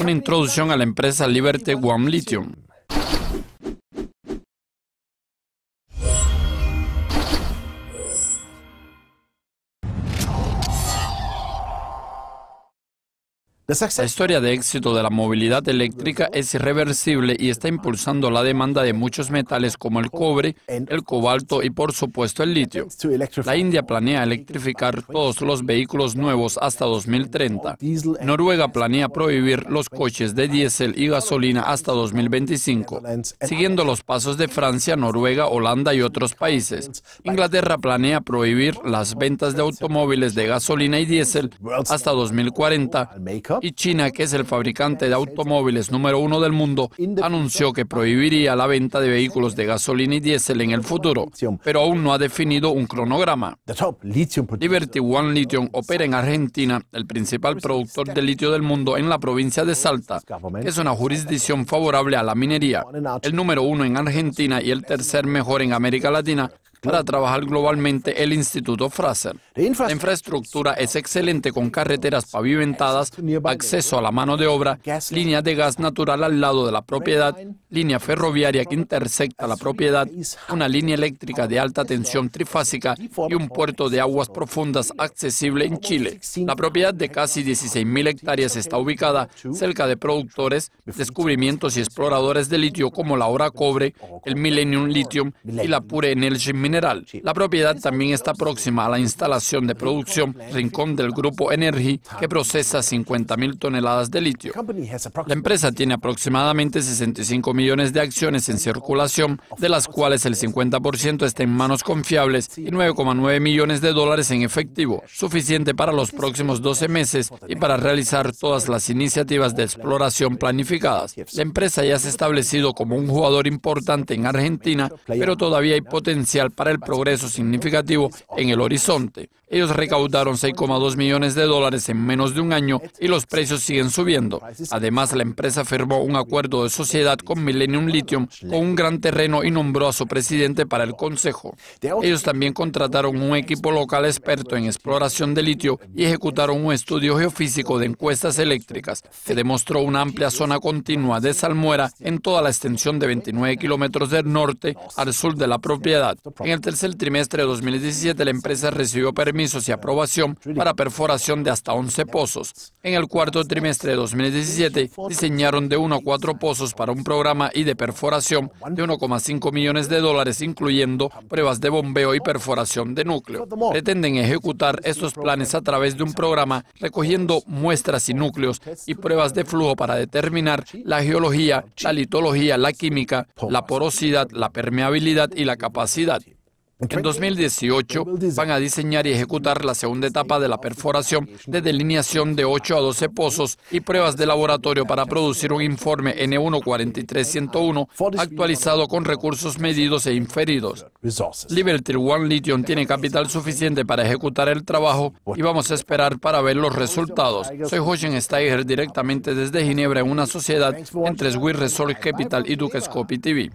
una introducción a la empresa Liberty One Lithium. La historia de éxito de la movilidad eléctrica es irreversible y está impulsando la demanda de muchos metales como el cobre, el cobalto y por supuesto el litio. La India planea electrificar todos los vehículos nuevos hasta 2030. Noruega planea prohibir los coches de diésel y gasolina hasta 2025, siguiendo los pasos de Francia, Noruega, Holanda y otros países. Inglaterra planea prohibir las ventas de automóviles de gasolina y diésel hasta 2040 y China, que es el fabricante de automóviles número uno del mundo, anunció que prohibiría la venta de vehículos de gasolina y diésel en el futuro, pero aún no ha definido un cronograma. Liberty One Lithium opera en Argentina, el principal productor de litio del mundo en la provincia de Salta. Que es una jurisdicción favorable a la minería, el número uno en Argentina y el tercer mejor en América Latina para trabajar globalmente el Instituto Fraser. La infraestructura es excelente con carreteras pavimentadas, acceso a la mano de obra, línea de gas natural al lado de la propiedad, línea ferroviaria que intersecta la propiedad, una línea eléctrica de alta tensión trifásica y un puerto de aguas profundas accesible en Chile. La propiedad de casi 16.000 hectáreas está ubicada cerca de productores, descubrimientos y exploradores de litio como la Hora Cobre, el Millennium Lithium y la Pure Energy Mineral. La propiedad también está próxima a la instalación de producción Rincón del grupo Energy, que procesa 50.000 toneladas de litio. La empresa tiene aproximadamente 65 millones de acciones en circulación, de las cuales el 50% está en manos confiables y 9,9 millones de dólares en efectivo, suficiente para los próximos 12 meses y para realizar todas las iniciativas de exploración planificadas. La empresa ya se ha establecido como un jugador importante en Argentina, pero todavía hay potencial para el progreso significativo en el horizonte. Ellos recaudaron 6,2 millones de dólares en menos de un año y los precios siguen subiendo. Además, la empresa firmó un acuerdo de sociedad con Millennium Lithium con un gran terreno y nombró a su presidente para el consejo. Ellos también contrataron un equipo local experto en exploración de litio y ejecutaron un estudio geofísico de encuestas eléctricas que demostró una amplia zona continua de salmuera en toda la extensión de 29 kilómetros del norte al sur de la propiedad. En el tercer trimestre de 2017, la empresa recibió permisos y aprobación para perforación de hasta 11 pozos. En el cuarto trimestre de 2017, diseñaron de 1 a cuatro pozos para un programa y de perforación de 1,5 millones de dólares, incluyendo pruebas de bombeo y perforación de núcleo. Pretenden ejecutar estos planes a través de un programa recogiendo muestras y núcleos y pruebas de flujo para determinar la geología, la litología, la química, la porosidad, la permeabilidad y la capacidad. En 2018 van a diseñar y ejecutar la segunda etapa de la perforación de delineación de 8 a 12 pozos y pruebas de laboratorio para producir un informe n 14301 actualizado con recursos medidos e inferidos. Liberty One Lithium tiene capital suficiente para ejecutar el trabajo y vamos a esperar para ver los resultados. Soy Hoshin Steiger directamente desde Ginebra en una sociedad entre Swiss Resort Capital y Duke TV.